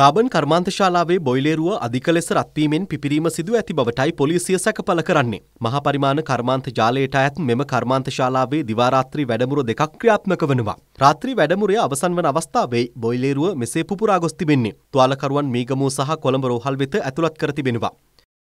Carbon කර්මාන්තශාලාවේ බොයිලේරුව අධික ලෙස රත්වීමෙන් පිපිරීම සිදු ඇති බවටයි පොලිසිය සැකපල කරන්නේ. මහපරිමාණ කර්මාන්ත ජාලයට අයත් මෙම කර්මාන්තශාලාවේ දිවාරාත්‍රී වැඩමුරු දෙකක් ක්‍රියාත්මක වනවා. රාත්‍රී වැඩමුරේ අවසන් වන අවස්ථාවේ බොයිලේරුව මෙසේ පුපුරා ගොස් තිබෙන්නේ. තුවාලකරුවන් මීගමූ සහ කොළඹ රෝහල් වෙත ඇතුළත් කර තිබෙනවා.